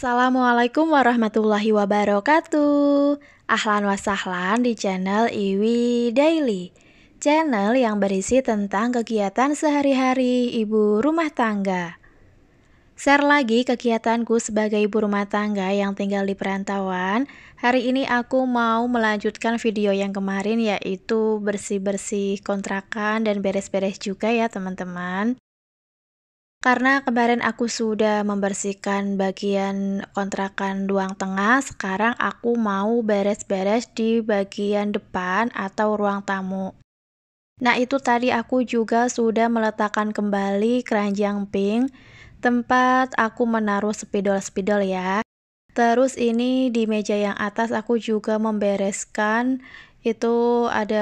Assalamualaikum warahmatullahi wabarakatuh Ahlan wasahlan di channel Iwi Daily Channel yang berisi tentang kegiatan sehari-hari ibu rumah tangga Share lagi kegiatanku sebagai ibu rumah tangga yang tinggal di perantauan Hari ini aku mau melanjutkan video yang kemarin yaitu bersih-bersih kontrakan dan beres-beres juga ya teman-teman karena kemarin aku sudah membersihkan bagian kontrakan ruang tengah, sekarang aku mau beres-beres di bagian depan atau ruang tamu. Nah, itu tadi aku juga sudah meletakkan kembali keranjang pink, tempat aku menaruh spidol-spidol ya. Terus ini di meja yang atas aku juga membereskan itu ada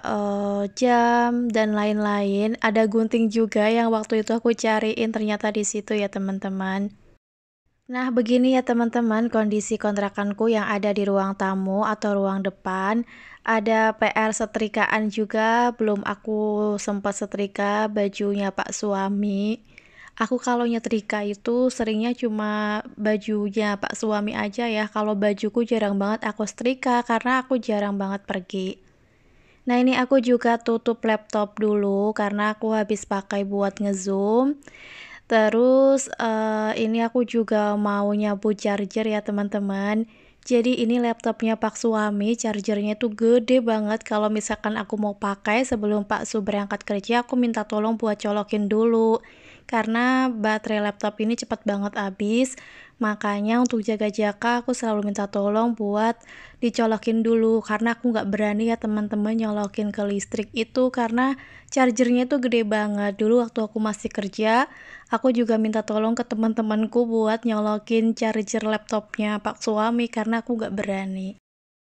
uh, jam dan lain-lain. Ada gunting juga yang waktu itu aku cariin ternyata di situ ya teman-teman. Nah, begini ya teman-teman kondisi kontrakanku yang ada di ruang tamu atau ruang depan. Ada PR setrikaan juga, belum aku sempat setrika bajunya Pak suami aku kalau nyetrika itu seringnya cuma bajunya pak suami aja ya kalau bajuku jarang banget aku setrika karena aku jarang banget pergi nah ini aku juga tutup laptop dulu karena aku habis pakai buat ngezoom terus uh, ini aku juga mau nyapu charger ya teman-teman jadi ini laptopnya Pak Suami, chargernya tuh gede banget kalau misalkan aku mau pakai sebelum Pak Su berangkat kerja, aku minta tolong buat colokin dulu karena baterai laptop ini cepat banget habis makanya untuk jaga-jaga aku selalu minta tolong buat dicolokin dulu karena aku nggak berani ya teman-teman nyolokin ke listrik itu karena chargernya itu gede banget dulu waktu aku masih kerja aku juga minta tolong ke teman-temanku buat nyolokin charger laptopnya pak suami karena aku nggak berani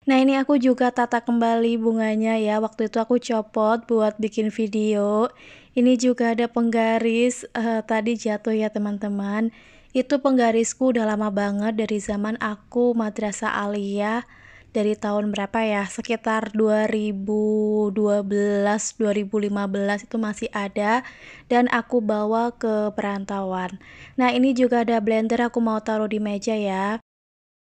Nah ini aku juga tata kembali bunganya ya Waktu itu aku copot buat bikin video ini juga ada penggaris uh, tadi jatuh ya teman-teman. Itu penggarisku udah lama banget dari zaman aku madrasah aliyah dari tahun berapa ya? Sekitar 2012, 2015 itu masih ada dan aku bawa ke perantauan. Nah, ini juga ada blender aku mau taruh di meja ya.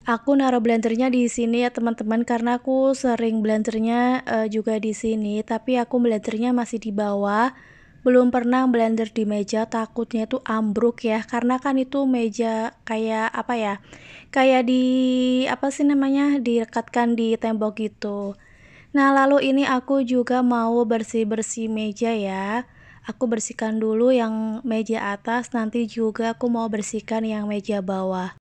Aku naruh blendernya di sini ya teman-teman karena aku sering blendernya uh, juga di sini, tapi aku blendernya masih di bawah belum pernah blender di meja takutnya itu ambruk ya karena kan itu meja kayak apa ya kayak di apa sih namanya direkatkan di tembok gitu nah lalu ini aku juga mau bersih-bersih meja ya aku bersihkan dulu yang meja atas nanti juga aku mau bersihkan yang meja bawah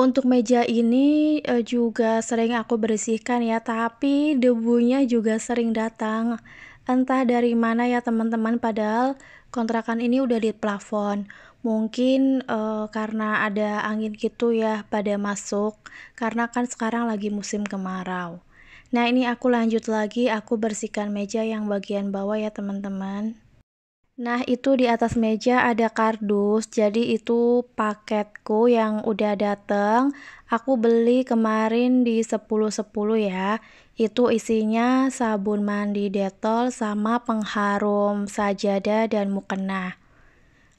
untuk meja ini eh, juga sering aku bersihkan ya, tapi debunya juga sering datang. Entah dari mana ya teman-teman, padahal kontrakan ini udah di plafon. Mungkin uh, karena ada angin gitu ya pada masuk, karena kan sekarang lagi musim kemarau. Nah ini aku lanjut lagi, aku bersihkan meja yang bagian bawah ya teman-teman. Nah, itu di atas meja ada kardus. Jadi itu paketku yang udah dateng. Aku beli kemarin di 10.10 sepuluh ya. Itu isinya sabun mandi detol sama pengharum sajadah dan mukena.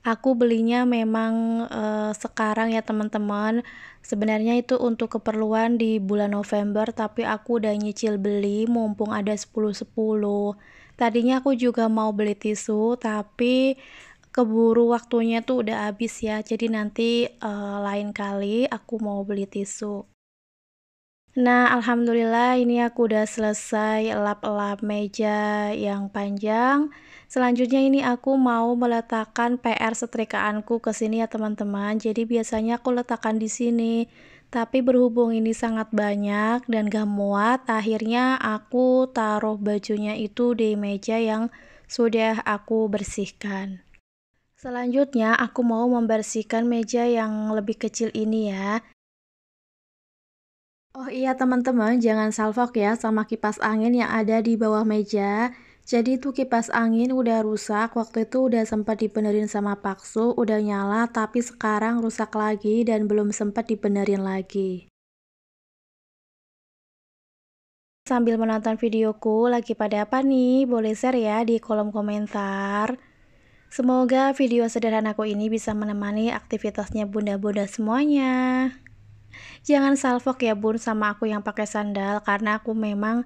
Aku belinya memang uh, sekarang ya teman-teman. Sebenarnya itu untuk keperluan di bulan November tapi aku udah nyicil beli mumpung ada 10.10. -10. Tadinya aku juga mau beli tisu tapi keburu waktunya tuh udah habis ya. Jadi nanti uh, lain kali aku mau beli tisu. Nah, alhamdulillah ini aku udah selesai lap-lap meja yang panjang. Selanjutnya ini aku mau meletakkan PR setrikaanku ke sini ya teman-teman. Jadi biasanya aku letakkan di sini. Tapi berhubung ini sangat banyak dan gak muat, akhirnya aku taruh bajunya itu di meja yang sudah aku bersihkan. Selanjutnya aku mau membersihkan meja yang lebih kecil ini ya. Oh iya teman-teman, jangan salvok ya sama kipas angin yang ada di bawah meja. Jadi itu kipas angin udah rusak, waktu itu udah sempat dibenerin sama Paksu, udah nyala tapi sekarang rusak lagi dan belum sempat dibenerin lagi. Sambil menonton videoku, lagi pada apa nih? Boleh share ya di kolom komentar. Semoga video sederhanaku ini bisa menemani aktivitasnya bunda-bunda semuanya. Jangan salvok ya bun sama aku yang pakai sandal karena aku memang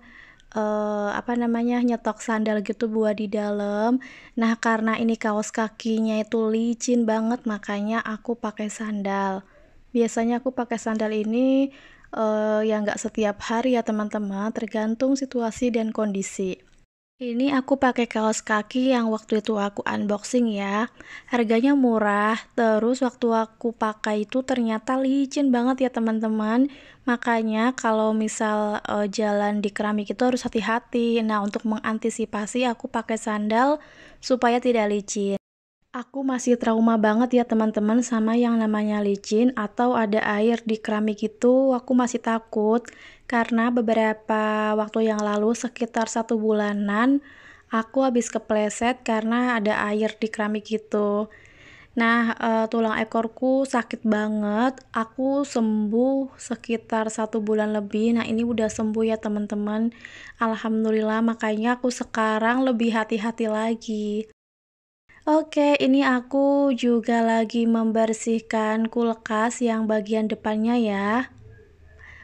uh, apa namanya nyetok sandal gitu buat di dalam. Nah karena ini kaos kakinya itu licin banget makanya aku pakai sandal. Biasanya aku pakai sandal ini uh, eh, yang nggak setiap hari ya teman-teman tergantung situasi dan kondisi. Ini aku pakai kaos kaki yang waktu itu aku unboxing ya. Harganya murah, terus waktu aku pakai itu ternyata licin banget ya teman-teman. Makanya kalau misal uh, jalan di keramik itu harus hati-hati. Nah, untuk mengantisipasi aku pakai sandal supaya tidak licin. Aku masih trauma banget ya teman-teman sama yang namanya licin atau ada air di keramik itu aku masih takut karena beberapa waktu yang lalu sekitar satu bulanan aku habis kepleset karena ada air di keramik itu. Nah, e, tulang ekorku sakit banget. Aku sembuh sekitar satu bulan lebih. Nah, ini udah sembuh ya teman-teman. Alhamdulillah, makanya aku sekarang lebih hati-hati lagi. Oke, ini aku juga lagi membersihkan kulkas yang bagian depannya ya.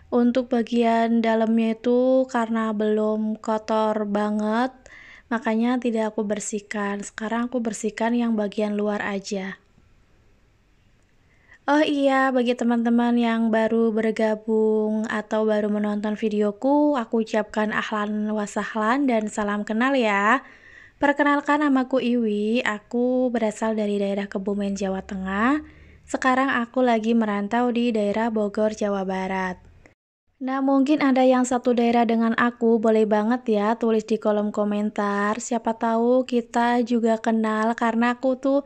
Untuk bagian dalamnya itu karena belum kotor banget, makanya tidak aku bersihkan. Sekarang aku bersihkan yang bagian luar aja. Oh iya, bagi teman-teman yang baru bergabung atau baru menonton videoku, aku ucapkan ahlan wasahlan dan salam kenal ya. Perkenalkan namaku Iwi, aku berasal dari daerah Kebumen, Jawa Tengah. Sekarang aku lagi merantau di daerah Bogor, Jawa Barat. Nah, mungkin ada yang satu daerah dengan aku, boleh banget ya tulis di kolom komentar. Siapa tahu kita juga kenal karena aku tuh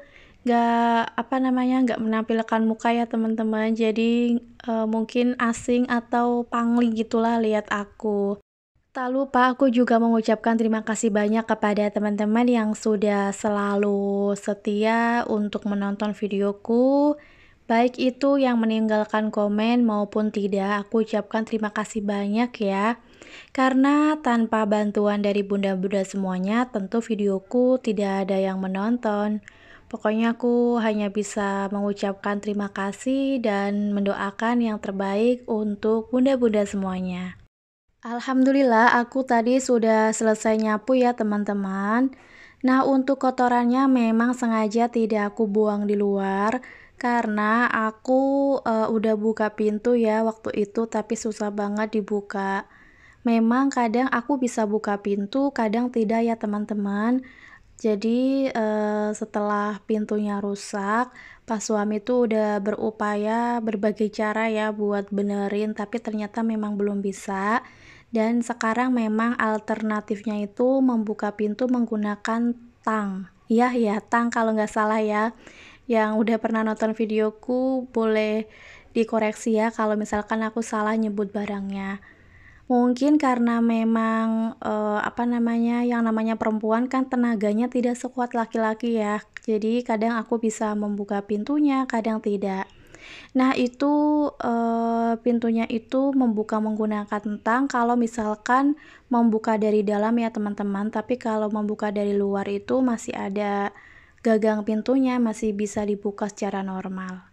gak apa namanya gak menampilkan muka ya teman-teman. Jadi e, mungkin asing atau pangling gitulah lihat aku. Tak lupa aku juga mengucapkan terima kasih banyak kepada teman-teman yang sudah selalu setia untuk menonton videoku. Baik itu yang meninggalkan komen maupun tidak, aku ucapkan terima kasih banyak ya. Karena tanpa bantuan dari bunda-bunda semuanya, tentu videoku tidak ada yang menonton. Pokoknya aku hanya bisa mengucapkan terima kasih dan mendoakan yang terbaik untuk bunda-bunda semuanya. Alhamdulillah aku tadi sudah selesai nyapu ya teman-teman. Nah untuk kotorannya memang sengaja tidak aku buang di luar karena aku e, udah buka pintu ya waktu itu tapi susah banget dibuka. Memang kadang aku bisa buka pintu, kadang tidak ya teman-teman. Jadi e, setelah pintunya rusak, pas suami tuh udah berupaya berbagai cara ya buat benerin tapi ternyata memang belum bisa. Dan sekarang memang alternatifnya itu membuka pintu menggunakan tang. Iya ya, tang kalau nggak salah ya. Yang udah pernah nonton videoku boleh dikoreksi ya kalau misalkan aku salah nyebut barangnya. Mungkin karena memang eh, apa namanya yang namanya perempuan kan tenaganya tidak sekuat laki-laki ya. Jadi kadang aku bisa membuka pintunya, kadang tidak. Nah, itu e, pintunya itu membuka menggunakan tang. Kalau misalkan membuka dari dalam ya, teman-teman, tapi kalau membuka dari luar itu masih ada gagang pintunya, masih bisa dibuka secara normal.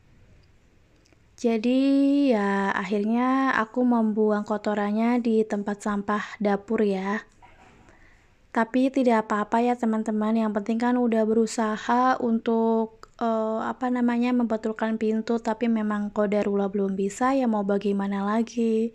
Jadi, ya, akhirnya aku membuang kotorannya di tempat sampah dapur, ya. Tapi tidak apa-apa ya teman-teman, yang penting kan udah berusaha untuk uh, apa namanya membetulkan pintu tapi memang kodarullah belum bisa ya mau bagaimana lagi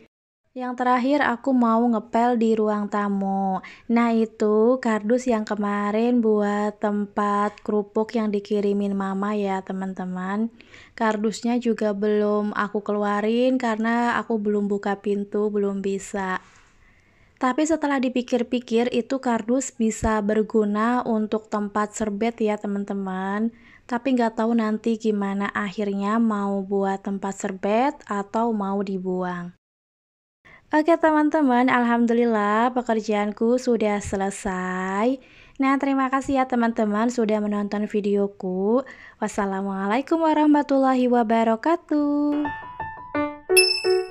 yang terakhir aku mau ngepel di ruang tamu nah itu kardus yang kemarin buat tempat kerupuk yang dikirimin mama ya teman-teman kardusnya juga belum aku keluarin karena aku belum buka pintu belum bisa tapi setelah dipikir-pikir itu kardus bisa berguna untuk tempat serbet ya teman-teman tapi nggak tahu nanti gimana akhirnya mau buat tempat serbet atau mau dibuang. Oke teman-teman, Alhamdulillah pekerjaanku sudah selesai. Nah terima kasih ya teman-teman sudah menonton videoku. Wassalamualaikum warahmatullahi wabarakatuh.